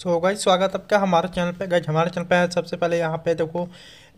सो so guys स्वागत आपका हमारे चैनल पे गाइज हमारे चैनल पे सबसे पहले यहाँ पे देखो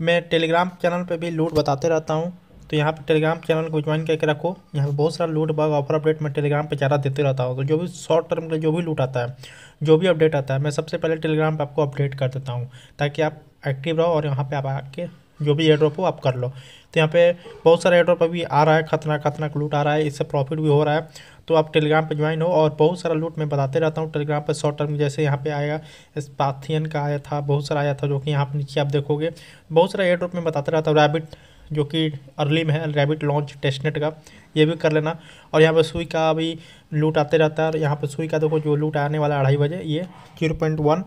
मैं टेलीग्राम चैनल पे भी लूट बताते रहता हूँ तो यहाँ पे टेलीग्राम चैनल को ज्वाइन करके रखो यहाँ पे बहुत सारा लूट बग ऑफर अपडेट मैं टेलीग्राम पे ज़्यादा देते रहता हूँ तो जो भी शॉर्ट टर्म का जो भी लूट आता है जो भी अपडेट आता है मैं सबसे पहले टेलीग्राम पर आपको अपडेट कर देता हूँ ताकि आप एक्टिव रहो और यहाँ पर आप आके जो भी एड्रॉप हो आप कर लो तो यहाँ पे बहुत सारे एड्रॉप अभी आ रहा है खतरनाक खतरनाक लूट आ रहा है इससे प्रॉफिट भी हो रहा है तो आप टेलीग्राम पर ज्वाइन हो और बहुत सारा लूट मैं बताते रहता हूँ टेलीग्राम पर शॉर्ट टर्म जैसे यहाँ पे आया स्पाथियन का आया था बहुत सारा आया था जो कि यहाँ पर नीचे आप देखोगे बहुत सारा एयर ड्रॉप में बताते रहता हूँ रैबिट जो कि अर्ली में है रैबिट लॉन्च टेस्टनेट का ये भी कर लेना और यहाँ पर सुई का भी लूट आते रहता है और यहाँ पर सुई का देखो जो लूट आने वाला अढ़ाई बजे ये जीरो पॉइंट वन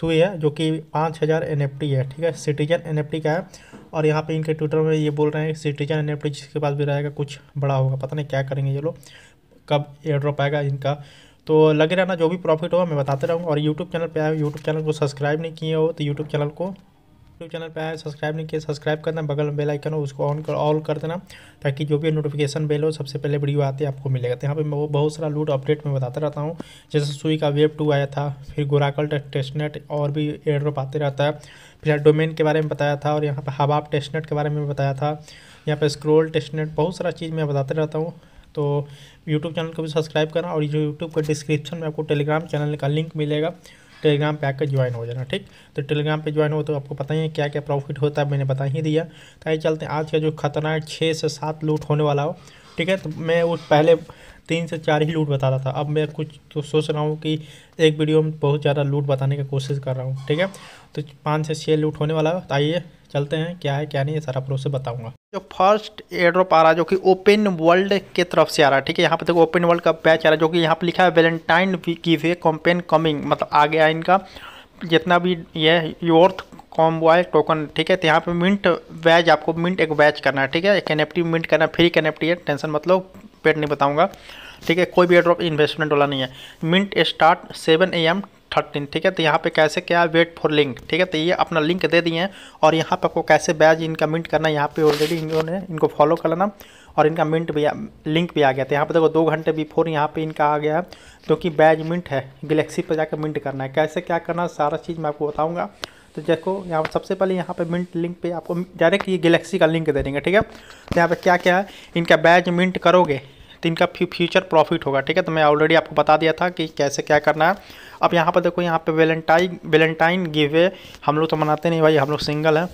सुई है जो कि पाँच हज़ार एन है ठीक है सिटीजन एन का है और यहाँ पे इनके ट्विटर में ये बोल रहे हैं सिटीजन एन जिसके पास भी रहेगा कुछ बड़ा होगा पता नहीं क्या करेंगे ये लोग कब एयर ड्रॉप आएगा इनका तो लगे रहना जो भी प्रॉफिट होगा मैं बताते रहूँगा और यूट्यूब चैनल पर आए यूट्यूब चैनल को सब्सक्राइब नहीं किए हो तो यूट्यूब चैनल को यूट्यूब चैनल पर आए सब्सक्राइब नहीं किए सब्सक्राइब करना बगल में बेल आइकन हो उसको ऑन कर ऑल कर देना ताकि जो भी नोटिफिकेशन बेल हो सबसे पहले वीडियो आते आपको मिलेगा तो यहाँ पर मैं वो बहुत सारा लूट अपडेट में बताता रहता हूँ जैसे सुई का वेब टू आया था फिर गोराकल टेस्टनेट और भी ड्रॉप आते रहता है फिर डोमेन के बारे में बताया था और यहाँ पर हवाब टेस्टनेट के बारे में बताया था यहाँ पर स्क्रोल टेस्टनेट बहुत सारा चीज़ मैं बताते रहता हूँ तो यूट्यूब चैनल को भी सब्सक्राइब करना और जो यूट्यूब का डिस्क्रिप्शन में आपको टेलीग्राम चैनल का लिंक मिलेगा टेलीग्राम पे आकर ज्वाइन हो जाना ठीक तो टेलीग्राम पे ज्वाइन हो तो आपको पता ही है क्या क्या प्रॉफिट होता है मैंने बता ही दिया तो आइए चलते हैं आज का जो खतरनाक छः से सात लूट होने वाला हो ठीक है तो मैं वो पहले तीन से चार ही लूट बता रहा था अब मैं कुछ तो सोच रहा हूँ कि एक वीडियो में बहुत ज़्यादा लूट बताने की कोशिश कर रहा हूँ ठीक है तो पाँच से छः लूट होने वाला हो तो आइए चलते हैं क्या है क्या नहीं ये सारा प्रोसेस बताऊंगा जो फर्स्ट एड्रॉप आ रहा जो कि ओपन वर्ल्ड के तरफ से आ रहा है ठीक है यहाँ पे देखो ओपन वर्ल्ड का बैच आ रहा है जो कि यहाँ पे लिखा है वेलेंटाइन की वे कॉम्पेन कमिंग मतलब आ गया इनका जितना भी ये योर्थ कॉम्बॉय टोकन ठीक है तो यहाँ पे मिंट वैज आपको मिंट एक वैच करना है ठीक है एक एन मिंट करना फ्री एन है टेंशन मतलब पेट नहीं बताऊँगा ठीक है कोई भी एड्रॉप इन्वेस्टमेंट वाला नहीं है मिंट स्टार्ट सेवन ए एम थर्टीन ठीक है तो यहाँ पे कैसे क्या है वेट फॉर लिंक ठीक है तो ये अपना लिंक दे दिए हैं और यहाँ पे आपको कैसे बैज इनका मिंट करना है यहाँ पे ऑलरेडी इन्होंने इनको फॉलो कर लेना और इनका मिंट भी लिंक भी आ गया था तो यहाँ पे देखो दो घंटे बिफोर यहाँ पे इनका आ गया है जो कि बैज मिंट है गलेक्सी पर जाकर मिंट करना है कैसे क्या करना है सारा चीज़ मैं आपको बताऊँगा तो देखो यहाँ सबसे पहले यहाँ पे मिंट लिंक पे आपको डायरेक्ट ये गैलेक्सी का लिंक दे देंगे ठीक है तो यहाँ पे क्या क्या है इनका बैज मिंट करोगे तो इनका फ्यूचर प्रॉफिट होगा ठीक है तो मैं ऑलरेडी आपको बता दिया था कि कैसे क्या करना है अब यहाँ पर देखो यहाँ पर वेलेंटाइन वेलेंटाइन गिवे हम लोग तो मनाते नहीं भाई हम लोग सिंगल हैं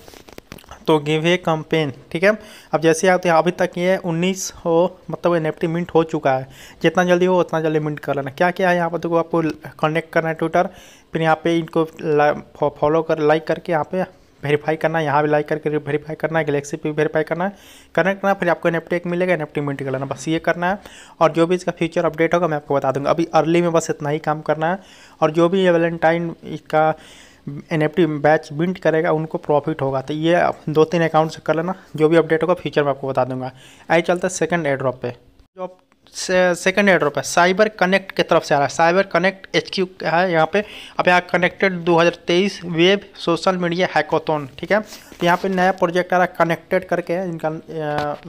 तो गिव ए कम्पेन ठीक है अब जैसे आते हैं अभी तक ये उन्नीस हो मतलब एन एफ मिंट हो चुका है जितना जल्दी हो उतना जल्दी मिंट कर लेना क्या क्या है यहाँ पर देखो आपको कनेक्ट करना है ट्विटर फिर यहाँ पे इनको फॉलो कर लाइक करके यहाँ पे वेरीफाई करना है यहाँ भी लाइक करके वेरीफाई करना है गलेक्सी पे भी वेरीफाई करना है कनेक्ट करना फिर आपको एनएफटी एक मिलेगा एनएफटी मिनट कर लेना बस ये करना है और जो भी इसका फ्यूचर अपडेट होगा मैं आपको बता दूंगा अभी अर्ली में बस इतना ही काम करना है और जो भी ये वैलेंटाइन इसका एन बैच बिंट करेगा उनको प्रॉफिट होगा तो ये दो तीन अकाउंट से कर लेना जो भी अपडेट होगा फ्यूचर में आपको बता दूंगा आई चलता है सेकेंड एड्रॉप पे जो आप सेकंड एड्रॉप है साइबर कनेक्ट की तरफ से आ रहा है साइबर कनेक्ट एच क्यू है यहाँ पे अब यहाँ connected 2023 web social media hackathon ठीक है यहाँ पे नया प्रोजेक्ट आ रहा है कनेक्टेड करके जिनका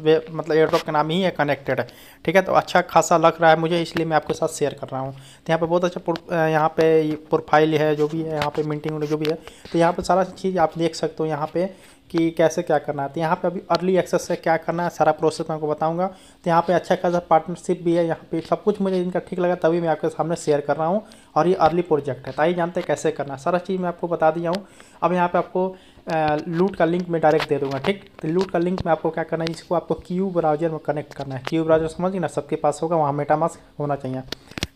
वेब मतलब एड्रॉप का नाम ही है कनेक्टेड है ठीक है तो अच्छा खासा लग रहा है मुझे इसलिए मैं आपके साथ शेयर कर रहा हूँ तो यहाँ पर बहुत अच्छा यहाँ पे प्रोफाइल है जो भी है यहाँ पर मिनटिंग जो भी है तो यहाँ पर सारा चीज़ आप देख सकते हो यहाँ पर कि कैसे क्या करना है तो यहाँ पे अभी अर्ली एक्सेस से क्या करना है सारा प्रोसेस मैं आपको बताऊंगा तो यहाँ पे अच्छा खासा पार्टनरशिप भी है यहाँ पे सब कुछ मुझे इनका ठीक लगा तभी मैं आपके सामने शेयर कर रहा हूँ और ये अर्ली प्रोजेक्ट है ताकि तो जानते हैं कैसे करना है सारा चीज़ मैं आपको बता दिया हूँ अब यहाँ पर आपको लूट का लिंक मैं डायरेक्ट दे दूँगा ठीक तो लूट का लिंक में आपको क्या करना है इसको आपको क्यू ब्राउजर में कनेक्ट करना है क्यू ब्राउजर समझिए ना सबके पास होगा वहाँ मेटामास होना चाहिए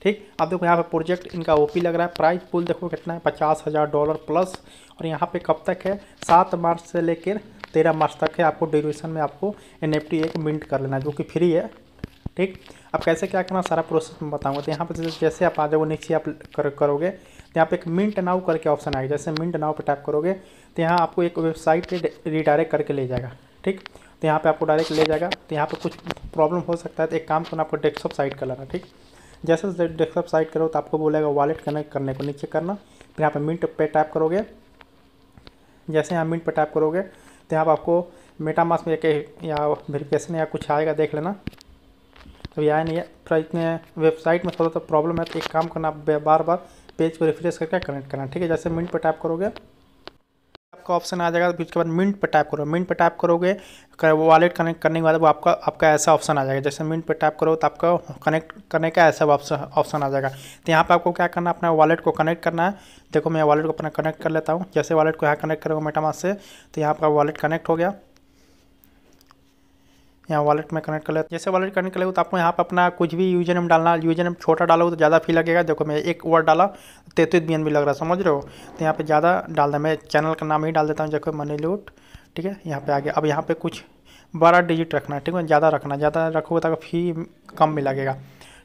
ठीक आप देखो यहाँ पे प्रोजेक्ट इनका ओपी लग रहा है प्राइस पुल देखो कितना है पचास हज़ार डॉलर प्लस और यहाँ पे कब तक है सात मार्च से लेकर तेरह मार्च तक है आपको ड्यूरेशन में आपको एन एक मिनट कर लेना जो कि फ्री है ठीक अब कैसे क्या करना सारा प्रोसेस मैं बताऊंगा तो यहाँ पर जैसे आप आ जाओ नीचे आप कर, करोगे तो यहाँ पे एक मिंट नाउ करके ऑप्शन आएगा जैसे मिंट नाउ पे टाइप करोगे तो यहाँ आपको एक वेबसाइट रिडायरेक्ट करके ले जाएगा ठीक तो यहाँ पे आपको डायरेक्ट ले जाएगा तो यहाँ पे कुछ प्रॉब्लम हो सकता है तो एक काम करना आपको डेस्कटॉप साइट कर लेना ठीक जैसे डेस्कटॉप साइड करो तो आपको बोलेगा वॉलेट कनेक्ट करने को नीचे करना फिर यहाँ पर मिनट पे टाइप करोगे जैसे यहाँ मिनट पे टाइप करोगे तो यहाँ पर आपको मेटामास में एक या वेरिफिकेशन या कुछ आएगा देख लेना तो यहाँ नहीं है थोड़ा इतने वेबसाइट में थोड़ा सा प्रॉब्लम है तो एक काम करना बार बार पेज को रिफ्रेश करके कनेक्ट करना ठीक है जैसे मिनट पर टाइप करोगे आपका ऑप्शन आ जाएगा तो फिर उसके बाद मिनट पर टाइप करो मिनट पर टाइप करोगे वो वॉलेट कनेक्ट करने के बाद वो आपका आपका ऐसा ऑप्शन आ जाएगा जैसे मिनट पर टैप करो तो आपका कनेक्ट करने का ऐसा ऑप्शन ऑप्शन आ जाएगा तो यहाँ पर आपको क्या करना है अपना वॉलेट को कनेक्ट करना है देखो मैं वॉलेट को अपना कनेक्ट कर लेता हूँ जैसे वॉलेट को यहाँ कनेक्ट करूँगा मेटामास से तो यहाँ पर वॉलेट कनेक्ट हो गया यहाँ वॉलेट में कनेक्ट कर लेते जैसे वॉलेट कनेक्ट कर ले तो आपको यहाँ पर अपना कुछ भी यूजन एम डालना यूजर एम छोटा डालो तो ज़्यादा फी लगेगा देखो मैं एक वर्ड डाला तैतीस बी लग रहा समझ रहे हो तो यहाँ पर ज़्यादा डाल दें मैं चैनल का नाम ही डाल देता हूँ देखो मनी लूट ठीक है यहाँ पर आ गया अब यहाँ पर कुछ बारह डिजिट रखना है ठीक है ज़्यादा रखना ज़्यादा रखोगे तो फी कम भी लगेगा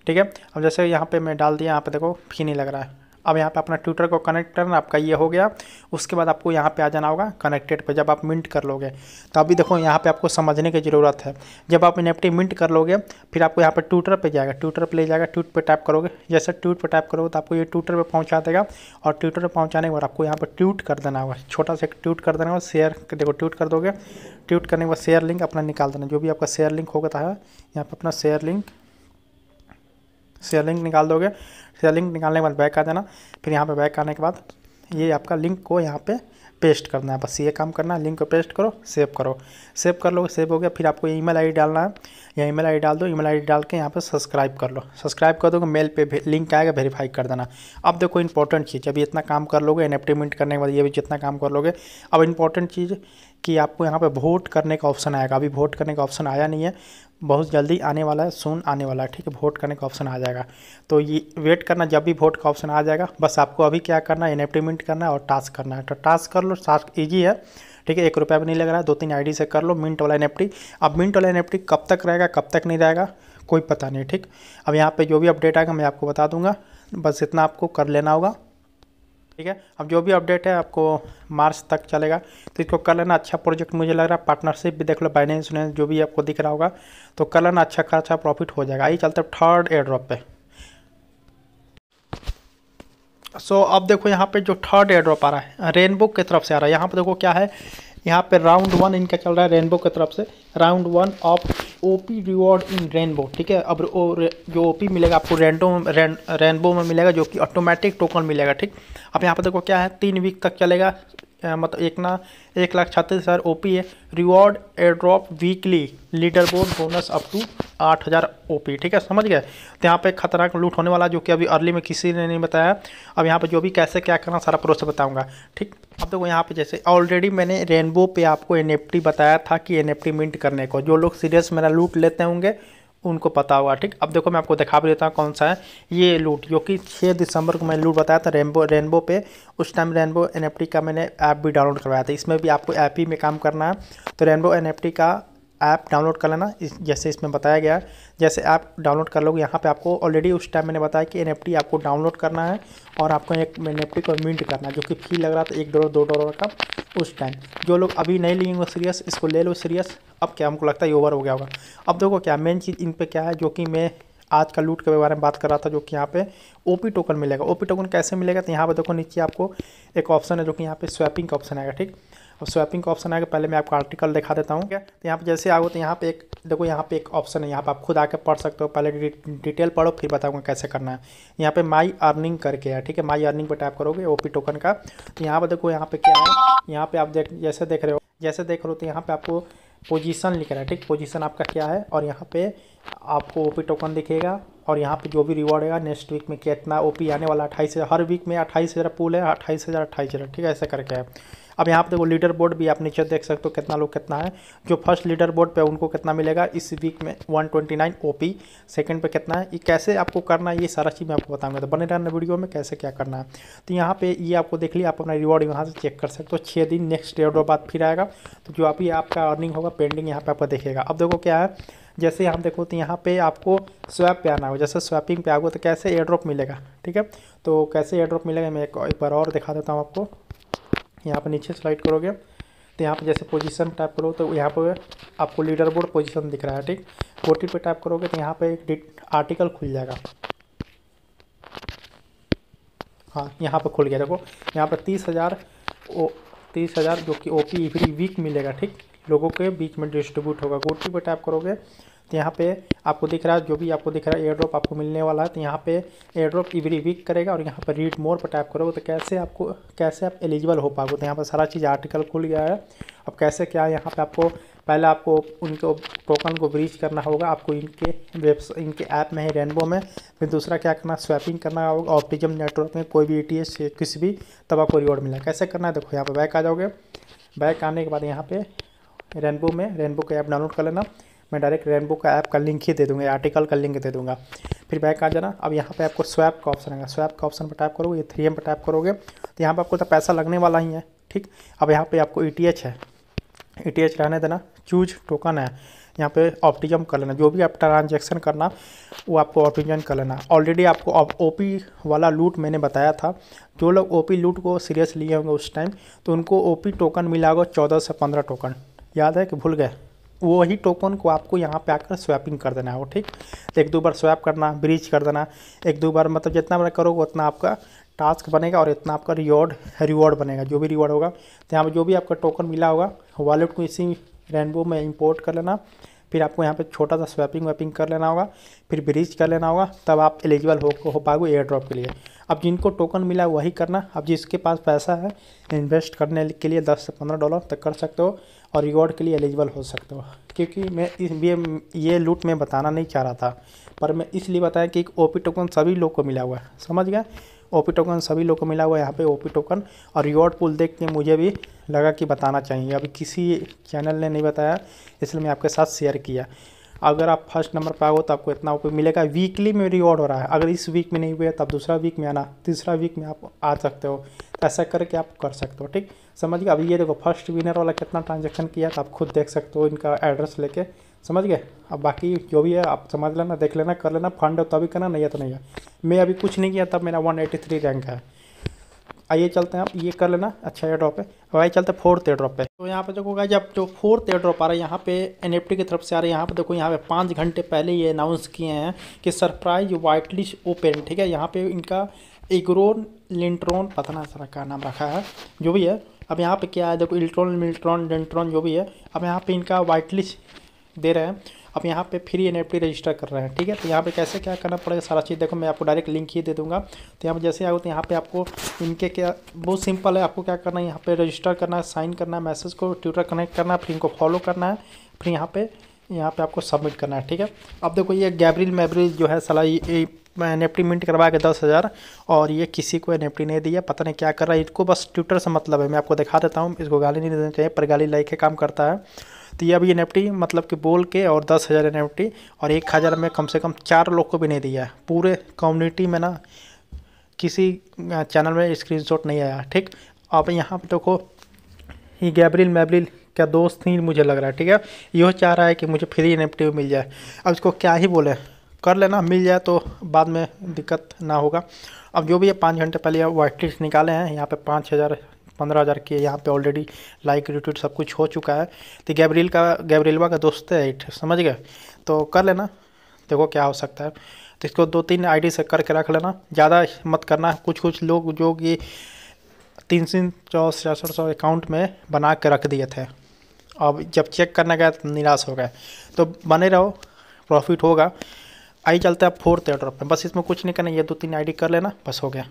ठीक है अब जैसे यहाँ पर मैं डाल दिया यहाँ पर देखो फी नहीं लग रहा है अब यहाँ पे अपना ट्विटर को कनेक्ट करना आपका ये हो गया उसके बाद आपको यहाँ पे आ जाना होगा कनेक्टेड पे जब आप मिंट कर लोगे तो अभी देखो यहाँ पे आपको समझने की ज़रूरत है जब आप एन मिंट कर लोगे फिर आपको यहाँ पे ट्विटर पे जाएगा ट्विटर पे ले जाएगा ट्विट पे टाइप करोगे जैसे ट्विट पर टाइप करोगे तो आपको ये ट्विटर पर पहुँचा देगा और ट्विटर पर पहुँचाने के बाद आपको यहाँ पर ट्वीट कर देना होगा छोटा सा ट्वीट कर देना होगा शेयर देखो ट्वीट कर दोगे ट्वीट करने के बाद शेयर लिंक अपना निकाल देना जो भी आपका शेयर लिंक होगा तो यहाँ पर अपना शेयर लिंक शेयर लिंक निकाल दोगे फिर लिंक निकालने के बाद बैक आ जाना फिर यहाँ पे बैक आने के बाद ये आपका लिंक को यहाँ पे पेस्ट करना है बस ये काम करना है लिंक को पेस्ट करो सेव करो सेव कर लो सेव हो गया फिर आपको ईमेल आईडी डालना है या ईमेल आईडी डाल दो ईमेल आईडी डाल के यहाँ पे सब्सक्राइब कर लो सब्सक्राइब कर दो मेल पे लिंक आएगा वेरीफाई कर देना अब देखो इंपॉर्टेंट चीज़ अभी इतना काम कर लोगे मिंट करने के बाद ये भी जितना काम कर लोगे अब इंपॉर्टेंट चीज़ कि आपको यहाँ पे वोट करने का ऑप्शन आएगा अभी वोट करने का ऑप्शन आया नहीं है बहुत जल्दी आने वाला है सोन आने वाला है ठीक है वोट करने का ऑप्शन आ जाएगा तो ये वेट करना जब भी वोट का ऑप्शन आ जाएगा बस आपको अभी क्या करना है इनेप्टीमेंट करना है और टास्क करना है तो टास्क कर लो टास्क ईजी है ठीक है एक रुपया भी नहीं लग रहा है दो तीन आईडी से कर लो मिनट वाला एन अब मिनट वाला एन कब तक रहेगा कब तक नहीं रहेगा कोई पता नहीं ठीक अब यहाँ पर जो भी अपडेट आएगा मैं आपको बता दूँगा बस इतना आपको कर लेना होगा ठीक है अब जो भी अपडेट है आपको मार्च तक चलेगा तो इसको कर लेना अच्छा प्रोजेक्ट मुझे लग रहा है पार्टनरशिप भी देख लो बाइनेंस जो भी आपको दिख रहा होगा तो कर लेना अच्छा खासा प्रॉफिट हो जाएगा आइए चलते थर्ड एयर ड्रॉप पर सो so, अब देखो यहाँ पे जो थर्ड एयर ड्रॉप आ रहा है रेनबो की तरफ से आ रहा है यहाँ पे देखो क्या है यहाँ पे राउंड वन इनका चल रहा है रेनबो की तरफ से round one of OP reward in Rainbow ठीक है अब जो ओपी मिलेगा आपको रेनडो रेन रेनबो में मिलेगा जो कि ऑटोमेटिक टोकन मिलेगा ठीक अब यहाँ पर देखो क्या है तीन वीक तक चलेगा मतलब एक ना एक लाख छत्तीस हज़ार ओ है reward airdrop weekly leaderboard bonus up to आठ हज़ार ओ ठीक है समझ गए तो यहाँ पे खतरनाक लूट होने वाला जो कि अभी अर्ली में किसी ने नहीं बताया अब यहाँ पे जो भी कैसे क्या करना सारा प्रोसेस बताऊँगा ठीक अब देखो यहाँ पे जैसे ऑलरेडी मैंने रेनबो पे आपको एन बताया था कि एन मिंट करने को जो लोग सीरियस मेरा लूट लेते होंगे उनको पता होगा ठीक अब देखो मैं आपको दिखा भी देता हूँ कौन सा है ये लूट जो कि छः दिसंबर को मैंने लूट बताया था रेनबो रेनबो पे उस टाइम रेनबो एन का मैंने ऐप भी डाउनलोड करवाया था इसमें भी आपको ऐप ही में काम करना है तो रेनबो एन का ऐप डाउनलोड कर लेना इस जैसे इसमें बताया गया है जैसे ऐप डाउनलोड कर लोगे यहाँ पे आपको ऑलरेडी उस टाइम मैंने बताया कि एन आपको डाउनलोड करना है और आपको एक एन को मिंट करना है जो कि फी लग रहा था एक डॉलर दो डॉलर का उस टाइम जो लोग अभी नहीं लेंगे सीरियस इसको ले लो सीरियस अब क्या हमको लगता है ओवर हो गया होगा अब देखो क्या मेन चीज़ इन पर क्या है जो कि मैं आज का लूट के बारे में बात कर रहा था जो कि यहाँ पे ओपी टोकन मिलेगा ओपी टोकन कैसे मिलेगा तो यहाँ पे देखो नीचे आपको एक ऑप्शन है जो कि यहाँ पे स्वैपिंग का ऑप्शन आएगा ठीक और स्वैपिंग का ऑप्शन आएगा पहले मैं आपको आर्टिकल दिखा देता हूँ तो यहाँ पर जैसे आओ तो यहाँ पे एक देखो यहाँ पे एक ऑप्शन है यहाँ पर आप खुद आके पढ़ सकते हो पहले डिटेल पढ़ो फिर बताऊँगा कैसे करना है यहाँ पे माई अर्निंग करके है ठीक है माई अर्निंग पर टाइप करोगे पी टोकन का तो यहाँ पर देखो यहाँ पर क्या है यहाँ पर आप देख जैसे देख रहे हो जैसे देख रहे हो तो यहाँ पर आपको पोजीशन लिख रहा है ठीक पोजीशन आपका क्या है और यहाँ पे आपको ओपी टोकन दिखेगा और यहाँ पे जो भी रिवॉर्ड है नेक्स्ट वीक में कितना ओपी आने वाला अट्ठाईस हज़ार हर वीक में अट्ठाईस हज़ार पूल है अट्ठाईस हज़ार अट्ठाईस हज़ार ठीक है ऐसा करके है अब यहाँ पर देखो लीडर बोर्ड भी आप नीचे देख सकते हो कितना लोग कितना है जो फर्स्ट लीडर बोर्ड पर उनको कितना मिलेगा इस वीक में one twenty nine O P second पर कितना है ये कैसे आपको करना है ये सारा चीज़ मैं आपको बताऊँगा तो बने रहना वीडियो में कैसे क्या करना है तो यहाँ पर ये आपको देख लिया आप अपना रिवॉर्ड यहाँ से चेक कर सकते हो छः दिन नेक्स्ट डेढ़ बाद फिर आएगा तो जो अभी आपका अर्निंग होगा पेंडिंग यहाँ पर आपको देखेगा अब देखो क्या है जैसे हम देखो तो यहाँ पे आपको स्वैप पे आना हो जैसे स्वैपिंग पे आओगे तो कैसे एयर ड्रॉप मिलेगा ठीक है तो कैसे एयर ड्रॉप मिलेगा मैं एक बार और दिखा देता हूँ आपको यहाँ पर नीचे स्लाइड करोगे तो यहाँ पर जैसे पोजीशन टाइप करो तो यहाँ पर आपको लीडर बोर्ड पोजिशन दिख रहा है ठीक फोर्टी पे टाइप करोगे तो यहाँ पर एक आर्टिकल खुल जाएगा हाँ यहाँ पर खुल गया देखो यहाँ पर तीस हज़ार ओ तीस हज़ार जो कि ओ पी वीक मिलेगा ठीक लोगों के बीच में डिस्ट्रीब्यूट होगा गोटी पर टैप करोगे तो यहाँ पे आपको दिख रहा है जो भी आपको दिख रहा है एयर ड्रॉप आपको मिलने वाला है तो यहाँ पे एयर ड्रॉप इवरी वीक करेगा और यहाँ पर रीड मोर पर टाइप करोगे तो कैसे आपको कैसे आप एलिजिबल हो पाओगे तो यहाँ पर सारा चीज़ आर्टिकल खुल गया है अब कैसे क्या है यहाँ पे आपको पहले आपको उनको टोकन को ब्रीच करना होगा आपको इनके वेब्स इनके ऐप में है रेनबो में फिर दूसरा क्या करना स्वैपिंग करना होगा ऑप्टिजम नेटवर्क में कोई भी ई e किसी भी तब आपको रिवॉर्ड मिला कैसे करना है देखो यहाँ पर बैक आ जाओगे बैक आने के बाद यहाँ पर रेनबो में रेनबो का ऐप डाउनलोड कर लेना मैं डायरेक्ट रेनबो का ऐप का लिंक ही दे दूँगा आर्टिकल का लिंक दे दूँगा फिर बैक आ जाना अब यहाँ पे आपको स्वैप का ऑप्शन आएगा स्वैप का ऑप्शन पर टाइप करोगे ये थ्री एम पर टाइप करोगे तो यहाँ पर आपको तो पैसा लगने वाला ही है ठीक अब यहाँ पे आपको ई e है ई e रहने देना चूज टोकन है यहाँ पे ऑप्टिजम कर लेना जो भी आप ट्रांजेक्शन करना वो आपको ऑप्टिजम कर लेना ऑलरेडी आपको पी वाला लूट मैंने बताया था जो लोग पी लूट को सीरियस लिए होंगे उस टाइम तो उनको पी टोकन मिला होगा चौदह से पंद्रह टोकन याद है कि भूल गए वही टोकन को आपको यहाँ पे आकर स्वैपिंग कर देना है वो ठीक एक दो बार स्वैप करना ब्रिज कर देना एक दो बार मतलब जितना बार करोगे उतना आपका टास्क बनेगा और इतना आपका रिवॉर्ड रिवॉर्ड बनेगा जो भी रिवॉर्ड होगा तो यहाँ पर जो भी आपका टोकन मिला होगा वॉलेट को इसी रेनबो में इंपोर्ट कर लेना फिर आपको यहाँ पे छोटा सा स्वैपिंग वैपिंग कर लेना होगा फिर ब्रिज कर लेना होगा तब आप एलिजिबल हो, हो पाओगे एयर ड्रॉप के लिए अब जिनको टोकन मिला वही करना अब जिसके पास पैसा है इन्वेस्ट करने के लिए दस से पंद्रह डॉलर तक कर सकते हो और रिवॉर्ड के लिए एलिजिबल हो सकते हो क्योंकि मैं इस ये ये लूट में बताना नहीं चाह रहा था पर मैं इसलिए बताया कि ओ पी टोकन सभी लोग को मिला हुआ है समझ गया ओ पी टोकन सभी लोग को मिला हुआ है यहाँ पे ओ पी टोकन और रिवॉर्ड पुल देख के मुझे भी लगा कि बताना चाहिए अभी किसी चैनल ने नहीं बताया इसलिए मैं आपके साथ शेयर किया अगर आप फर्स्ट नंबर पर आओ तो आपको इतना रुपये मिलेगा वीकली में रिवॉर्ड हो रहा है अगर इस वीक में नहीं हुए तो आप दूसरा वीक में आना तीसरा वीक में आप आ सकते हो तो ऐसा करके आप कर सकते हो ठीक समझ गए अभी ये देखो फर्स्ट विनर वाला कितना ट्रांजेक्शन किया तो आप खुद देख सकते हो इनका एड्रेस लेके समझ गए अब बाकी जो भी है आप समझ लेना देख लेना कर लेना फंड हो तभी करना नहीं है तो नहीं है मैं अभी कुछ नहीं किया तब मेरा वन रैंक है आइए चलते हैं आप ये कर लेना अच्छा एयर ड्रॉप है अब आइए चलते हैं फोर्थ एयर ड्रॉप पे तो यहाँ पे देखो गाइज आप जो फोर्थ एयर ड्रॉप आ रहा है यहाँ पे एन की तरफ से आ रहा है यहाँ पे देखो यहाँ पे पाँच घंटे पहले ये अनाउंस किए हैं कि सरप्राइज वाइटलिश ओपन ठीक है यहाँ पे इनका एग्रोन लिंट्रॉन पता ना सर का नाम रखा है जो भी है अब यहाँ पे क्या है देखो इल्ट्रॉन मिल्ट्रॉन डेंट्रॉन जो भी है अब यहाँ पे इनका वाइटलिस्ट दे रहे हैं आप यहाँ पे फ्री एन रजिस्टर कर रहे हैं ठीक है तो यहाँ पे कैसे क्या करना पड़ेगा सारा चीज़ देखो मैं आपको डायरेक्ट लिंक ही दे दूँगा तो यहाँ पर जैसे आओ तो यहाँ पर आपको इनके क्या बहुत सिंपल है आपको क्या करना है यहाँ पर रजिस्टर करना है साइन करना है मैसेज को ट्विटर कनेक्ट करना है फिर इनको फॉलो करना है फिर यहाँ पर यहाँ पे आपको सबमिट करना है ठीक है अब देखो ये गैब्रिल मैब्रिल जो है सलाह ये एनएफटी मिंट करवा के दस हज़ार और ये किसी को एनएफटी नहीं दिया पता नहीं क्या कर रहा है इसको बस ट्विटर से मतलब है मैं आपको दिखा देता हूँ इसको गाली नहीं देना चाहिए पर गाली लाइक के काम करता है तो ये अभी एन मतलब कि बोल के और दस हज़ार एन और एक हज़ार में कम से कम चार लोग को भी नहीं दिया है पूरे कम्युनिटी में ना किसी चैनल में स्क्रीनशॉट नहीं आया ठीक अब यहाँ पर देखो ये गैब्रिल मैब्रिल क्या दोस्त ही मुझे लग रहा है ठीक है यह चाह रहा है कि मुझे फ्री एन मिल जाए अब इसको क्या ही बोले कर लेना मिल जाए तो बाद में दिक्कत ना होगा अब जो भी ये पाँच घंटे पहले वाइट लिस्ट निकाले हैं यहाँ पे पाँच हज़ार पंद्रह हज़ार के यहाँ पे ऑलरेडी लाइक रिट्वीट सब कुछ हो चुका है तो गैब्रिल का गैब्रिलवा का दोस्त है समझ गए तो कर लेना देखो क्या हो सकता है तो इसको दो तीन आईडी से करके रख लेना ज़्यादा मत करना कुछ कुछ लोग जो कि तीन तीन सौ छियासठ सौ अकाउंट में बना के रख दिए थे अब जब चेक करने गए तो निराश हो गए तो बने रहो प्रॉफिट होगा आई चलते आप फोर्थ एड्रॉप में बस इसमें कुछ नहीं करना ये दो तीन आईडी कर लेना बस हो गया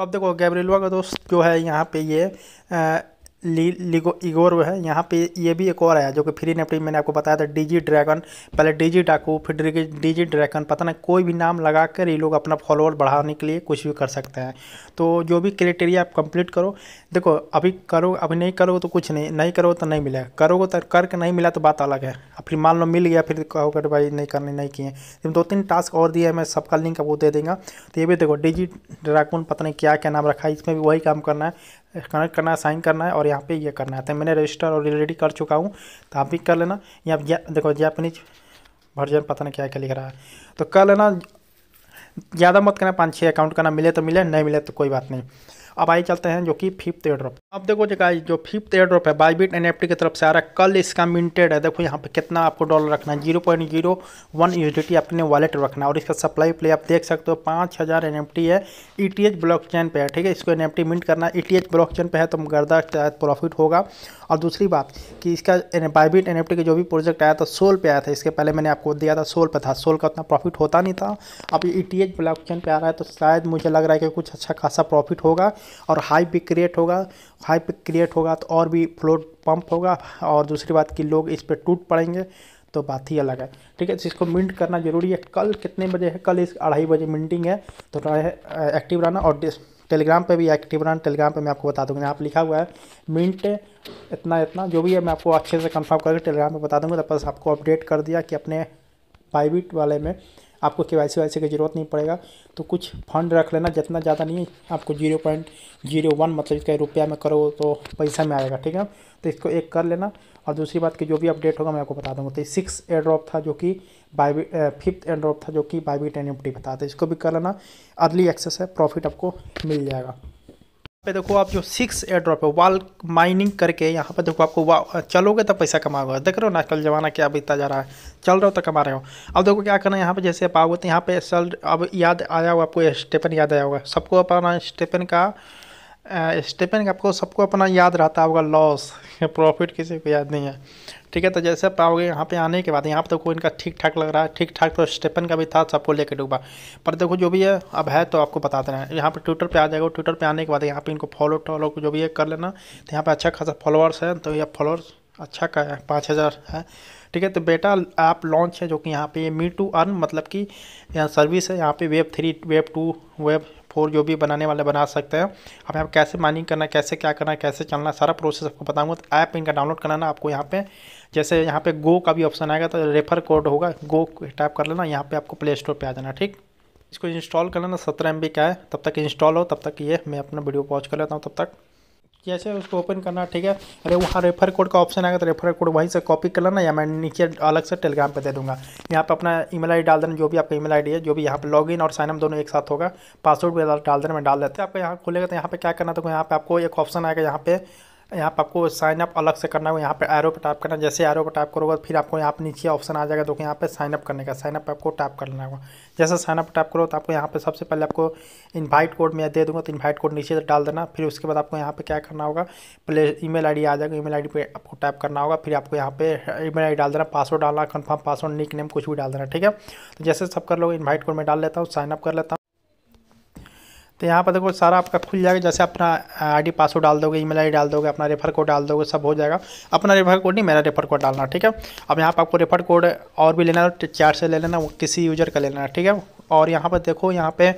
अब देखो गैब्रिलवा का दोस्त जो है यहाँ पे ये आ, लीगो इगोर है यहाँ पे ये भी एक और आया जो कि फ्री नेपटी मैंने आपको बताया था डीजी ड्रैगन पहले डीजी डाकू फिर डीजी ड्रैगन पता नहीं कोई भी नाम लगा कर ये लोग अपना फॉलोअर बढ़ाने के लिए कुछ भी कर सकते हैं तो जो भी क्राइटेरिया आप कंप्लीट करो देखो अभी करो अभी नहीं करोगे तो कुछ नहीं नहीं करोगे तो नहीं मिलेगा करोगे तो करके नहीं मिला तो बात अलग है फिर मान लो मिल गया फिर कहोगे भाई नहीं करने नहीं किए दो तीन टास्क और दिए मैं सबका लिंक आपको दे देंगे तो ये भी देखो डीजी ड्रैगन पता नहीं क्या क्या नाम रखा है इसमें भी वही काम करना है कनेक्ट करना है साइन करना है और यहाँ पे ये करना है तो मैंने रजिस्टर और रिलेडी कर चुका हूँ तो आप भी कर लेना यहाँ जा, देखो जैपनीज वर्जन पता नहीं क्या क्या लिख रहा है तो कर लेना ज़्यादा मत करना पाँच छः अकाउंट करना मिले तो मिले नहीं मिले तो कोई बात नहीं अब आइए चलते हैं जो कि फिफ्थ एयर ड्रॉप अब देखो जी जो फिफ्थ एयर ड्रॉप है बाईबिट एन की तरफ से आ रहा है कल इसका मिनटेड है देखो यहाँ पे कितना आपको डॉलर रखना है zero point zero one unity अपने वॉलेट रखना और इसका सप्लाई प्ले आप देख सकते हो पाँच हज़ार एन है E T H blockchain पर है ठीक है इसको एन मिंट करना है E T H blockchain पर है तो गर्दा शायद प्रॉफिट होगा और दूसरी बात कि इसका बाइबिट एन का जो भी प्रोजेक्ट आया था सोल पर आया था इसके पहले मैंने आपको दिया था सोल पर था सोल का उतना प्रॉफिट होता नहीं था अब E T H blockchain पर आ रहा है तो शायद मुझे लग रहा है कि कुछ अच्छा खासा प्रॉफिट होगा और हाई पिक क्रिएट होगा हाई पिक क्रिएट होगा तो और भी फ्लोट पंप होगा और दूसरी बात कि लोग इस पर टूट पड़ेंगे तो बात ही अलग है ठीक है तो इसको मिंट करना जरूरी है कल कितने बजे है कल इस अढ़ाई बजे मिंटिंग है तो एक्टिव रहना और टेलीग्राम पे भी एक्टिव रहना टेलीग्राम पे मैं आपको बता दूंगा यहाँ पर लिखा हुआ है मिंट इतना इतना जो भी है मैं आपको अच्छे से कंफर्म करके टेलीग्राम पे बता दूंगा तब बस आपको अपडेट कर दिया कि अपने प्राइवेट वाले में आपको के वाई सी वाई सी की जरूरत नहीं पड़ेगा तो कुछ फंड रख लेना जितना ज़्यादा नहीं आपको जीरो पॉइंट जीरो वन मतलब इसका रुपया में करो तो पैसा में आएगा ठीक है तो इसको एक कर लेना और दूसरी बात की जो भी अपडेट होगा मैं आपको बता दूँगा तो सिक्स एड्रॉप था जो कि बाइबी फिफ्थ एड्रॉप था जो कि बी टेन एम बता बताते इसको भी कर लेना अर्ली एक्सेस है प्रॉफिट आपको मिल जाएगा पे देखो आप जो सिक्स एयर ड्रॉप है वाल माइनिंग करके यहाँ पे देखो आपको चलोगे तो पैसा कमाओगे देख रहे हो ना आजकल जमाना क्या बीता जा रहा है चल रहे हो तो कमा रहे हो अब देखो क्या करना है यहाँ पे जैसे आप आओगे तो यहाँ पे सल अब याद आया होगा आपको स्टेपन याद आया होगा सबको अपना स्टेपन का स्टेपन का आपको सबको अपना याद रहता होगा लॉस प्रॉफिट किसी को याद नहीं है ठीक है तो जैसे आप आओगे यहाँ पे आने के बाद यहाँ पर देखो तो इनका ठीक ठाक लग रहा है ठीक ठाक तो स्टेपन का भी था सबको लेके डूबा पर देखो जो भी है अब है तो आपको बता देना है यहाँ पर ट्विटर पर आ जाएगा ट्विटर पर आने के बाद यहाँ पर इनको फॉलो टॉलो जो भी है कर लेना तो यहाँ पर अच्छा खासा फॉलोअर्स है तो यह फॉलोअर्स अच्छा का है पाँच हज़ार है ठीक है तो बेटा ऐप लॉन्च है जो कि यहाँ पे मी टू अर्न मतलब कि यहाँ सर्विस है यहाँ पे web three web two web four जो भी बनाने वाले बना सकते हैं अब यहाँ कैसे माइनिंग करना कैसे क्या करना कैसे चलना सारा प्रोसेस आपको बताऊँगा तो ऐप इनका डाउनलोड करना आपको यहाँ पे जैसे यहाँ पे गो का भी ऑप्शन आएगा तो रेफर कोड होगा गो टाइप कर लेना यहाँ पर आपको प्ले स्टोर पर आ जाना ठीक इसको इंस्टॉल कर लेना सत्रह एम का है तब तक इंस्टॉल हो तब तक ये मैं अपना वीडियो पॉज कर लेता हूँ तब तक कैसे उसको ओपन करना ठीक है अरे वहाँ रेफर कोड का ऑप्शन आएगा तो रेफर कोड वहीं से कॉपी कर लेना या मैं नीचे अलग से टेलीग्राम पे दे दूंगा यहाँ पे अपना ईमेल आईडी डाल देना जो भी आपका ईमेल आईडी है जो भी यहाँ पे लॉगिन और साइनअप दोनों एक साथ होगा पासवर्ड भी डाल देना मैं डाल देते हैं आपको यहाँ खुलेगा तो यहाँ पे क्या करना तो यहाँ पे आपको एक ऑप्शन आएगा यहाँ पे यहाँ पर आपको साइनअप अलग से करना होगा यहाँ पर एरो पर टाइप करना जैसे एरो पर टाइप करोगे फिर आपको यहाँ पर नीचे ऑप्शन आ जाएगा देखो यहाँ पर साइनअप करने का साइनअप आपको टाइप कर लेना होगा जैसे साइनअप टाइप करो तो आपको यहाँ पर सबसे पहले आपको इन्वाइट कोड मैं दे दूँगा तो इन्वाइट कोड नीचे डाल देना फिर उसके बाद आपको यहाँ पर क्या करना होगा प्ले ई मेल आ जाएगा ई मेल आई आपको टाइप करना होगा फिर आपको यहाँ पर ई मेल डाल देना पासवर्ड डालना कन्फर्म पासवर्ड निक नेम कुछ भी डाल देना ठीक है तो जैसे सब कर लोग इन्वाइट कोड में डाल लेता हूँ साइनअप कर लेता हूँ तो यहाँ पर देखो सारा आपका खुल जाएगा जैसे अपना आईडी पासवर्ड डाल दोगे ईमेल आईडी डाल दोगे अपना रेफर कोड डाल दोगे सब हो जाएगा अपना रेफर कोड नहीं मेरा रेफर कोड डालना ठीक है अब यहाँ पर आपको रेफर कोड और भी लेना है चार से ले लेना वो किसी यूजर का लेना है ठीक है और यहाँ पर देखो यहाँ पे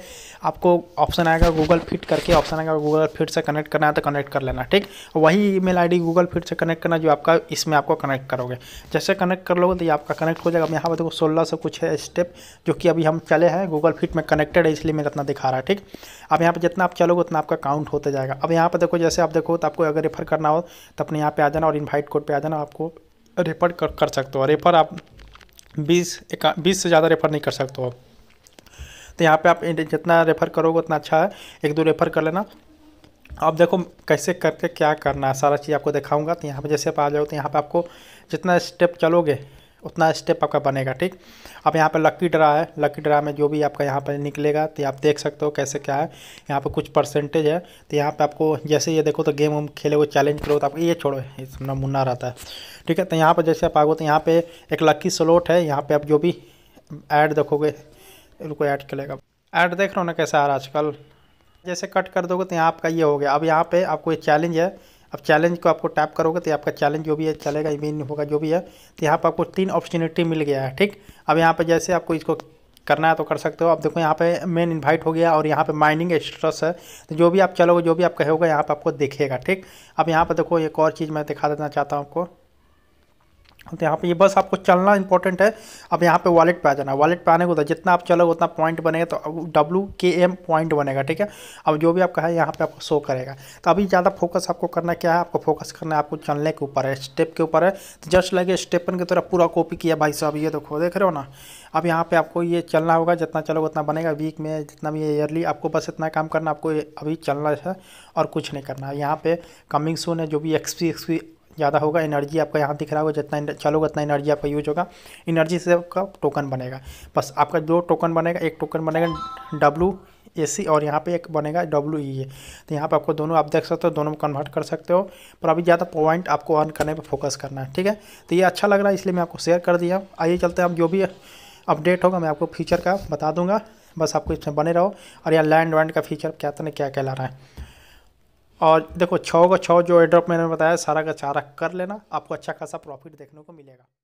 आपको ऑप्शन आएगा गूगल फिट करके ऑप्शन आएगा गूगल फिट से कनेक्ट करना है तो कनेक्ट कर लेना ठीक वही ईमेल आईडी गूगल फिट से कनेक्ट करना जो आपका इसमें आपको कनेक्ट करोगे जैसे कनेक्ट कर लोगे तो ये आपका कनेक्ट हो जाएगा अब यहाँ पर देखो सोलह सौ कुछ है स्टेप जो कि अभी हम चले हैं गूगल फिट में कनेक्टेड है इसलिए मैं इतना दिखा रहा है ठीक अब यहाँ पर जितना आप चलोगे उतना आपका काउंट होता जाएगा अब यहाँ पर देखो जैसे आप देखो तो आपको अगर रेफर करना हो तो अपने यहाँ पर आ जाना और इन्वाइट कोड पर आ जाना आपको रेफर कर, कर सकते हो रेफर आप बीस बीस से ज़्यादा रेफर नहीं कर सकते हो आप तो यहाँ पे आप जितना रेफ़र करोगे उतना अच्छा है एक दो रेफ़र कर लेना अब देखो कैसे करके क्या करना है सारा चीज़ आपको दिखाऊंगा तो यहाँ पे जैसे आप आ जाओ तो यहाँ पे आपको जितना स्टेप चलोगे उतना स्टेप आपका बनेगा ठीक अब यहाँ पे लक्की ड्रा है लक्की ड्रा में जो भी आपका यहाँ पर निकलेगा तो आप देख सकते हो कैसे क्या है यहाँ पे कुछ परसेंटेज है तो यहाँ पे आपको जैसे ये देखो तो गेम वेम खेले वो चैलेंज करो तो आपको ये छोड़ो मुन्ना रहता है ठीक है तो यहाँ पर जैसे आप आगो तो यहाँ पर एक लक्की स्लोट है यहाँ पर आप जो भी एड देखोगे इनको ऐड करेगा ऐड देख रहे हो ना कैसा आ रहा है आजकल जैसे कट कर दोगे तो यहाँ आपका ये हो गया अब यहाँ पे आपको ये चैलेंज है अब चैलेंज को आपको टैप करोगे तो आपका चैलेंज जो भी है चलेगा विन होगा जो भी है तो यहाँ पर आपको तीन ऑप्शनिटी मिल गया है ठीक अब यहाँ पर जैसे आपको इसको करना है तो कर सकते हो अब देखो यहाँ पे मेन इनवाइट हो गया और यहाँ पे माइनिंग स्ट्रेस है तो जो भी आप चलोगे जो भी आप कहोगे यहाँ पे आपको दिखेगा ठीक अब यहाँ पे देखो एक और चीज़ मैं दिखा देना चाहता हूँ आपको तो यहाँ पे ये बस आपको चलना इंपॉर्टेंट है अब यहाँ पे वॉलेट पे आ जाना वॉलेट पे आने को जितना आप चलोगे उतना पॉइंट बनेगा तो डब्ल्यू डब्लू के एम पॉइंट बनेगा ठीक है अब जो भी आपका है यहाँ पे आपको शो करेगा तो अभी ज़्यादा फोकस आपको करना क्या है आपको फोकस करना है आपको चलने के ऊपर है स्टेप के ऊपर है तो जस्ट लगे स्टेपन की तरह पूरा कॉपी किया भाई साहब ये देखो तो देख रहे हो ना अब यहाँ पे आपको ये चलना होगा जितना चलोगे उतना बनेगा वीक में जितना भी ईयरली आपको बस इतना काम करना आपको अभी चलना है और कुछ नहीं करना है यहाँ पे कमिंग सून है जो भी एक्सपी एक्सपी ज़्यादा होगा एनर्जी आपका यहाँ दिख रहा होगा जितना चलोगे उतना एनर्जी आपका यूज होगा एनर्जी से आपका टोकन बनेगा बस आपका दो टोकन बनेगा एक टोकन बनेगा डब्लू ए सी और यहाँ पे एक बनेगा डब्ल्यू ई ए तो यहाँ पे आपको दोनों आप देख सकते हो दोनों कन्वर्ट कर सकते हो पर अभी ज़्यादा पॉइंट आपको अर्न करने पे फोकस करना है ठीक है तो ये अच्छा लग रहा है इसलिए मैं आपको शेयर कर दिया आइए चलते हैं आप जो भी अपडेट होगा मैं आपको फीचर का बता दूंगा बस आपको इसमें बने रहो और यहाँ लैंड वैंड का फीचर क्या क्या क्या कहला रहा है और देखो छः का छः जो एड्रॉप मैंने बताया सारा का सारा कर लेना आपको अच्छा खासा प्रॉफिट देखने को मिलेगा